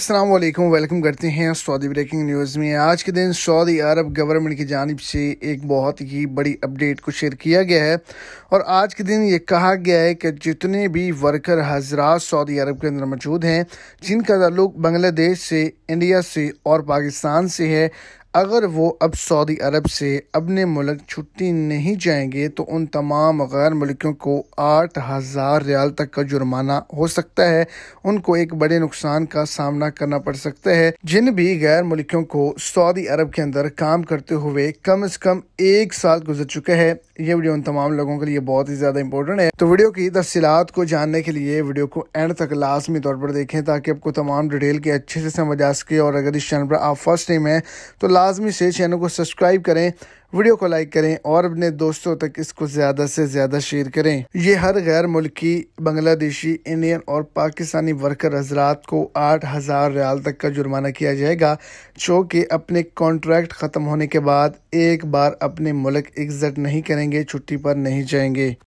Aslam welcome करते हैं Saudi breaking news में आज के दिन सऊदी अरब गवर्नमेंट की जानब से एक बहुत ही बड़ी अपडेट को शेयर किया गया है और आज के दिन ये कहा गया है कि जितने भी वर्कर हजरात सऊदी अरब के अंदर मौजूद हैं जिनका तल्लुक बांग्लादेश से इंडिया से और पाकिस्तान से है अगर वो अब सऊदी अरब से अपने मुल्क छुट्टी नहीं जाएंगे तो उन तमाम गैर मुल्कियों को आठ हज़ार रियाल तक का जुर्माना हो सकता है उनको एक बड़े नुकसान का सामना करना पड़ सकता है जिन भी गैर मुल्कियों को सऊदी अरब के अंदर काम करते हुए कम अज़ कम एक साल गुजर चुका है ये वीडियो उन तमाम लोगों के लिए बहुत ही ज़्यादा इंपॉर्टेंट है तो वीडियो की तफसीत को जानने के लिए वीडियो को एंड तक लाजमी तौर पर देखें ताकि आपको तमाम डिटेल के अच्छे से समझ आ सके और अगर इस चैनल पर आप फर्स्ट टाइम हैं तो लाजमी से चैनल को सब्सक्राइब करें वीडियो को लाइक करें और अपने दोस्तों तक इसको ज़्यादा से ज़्यादा शेयर करें ये हर गैर मुल्की बांग्लादेशी इंडियन और पाकिस्तानी वर्कर हजरात को आठ हज़ार रियाल तक का जुर्माना किया जाएगा जो कि अपने कॉन्ट्रैक्ट ख़त्म होने के बाद एक बार अपने मुल्क एग्ज़िट नहीं करेंगे छुट्टी पर नहीं जाएंगे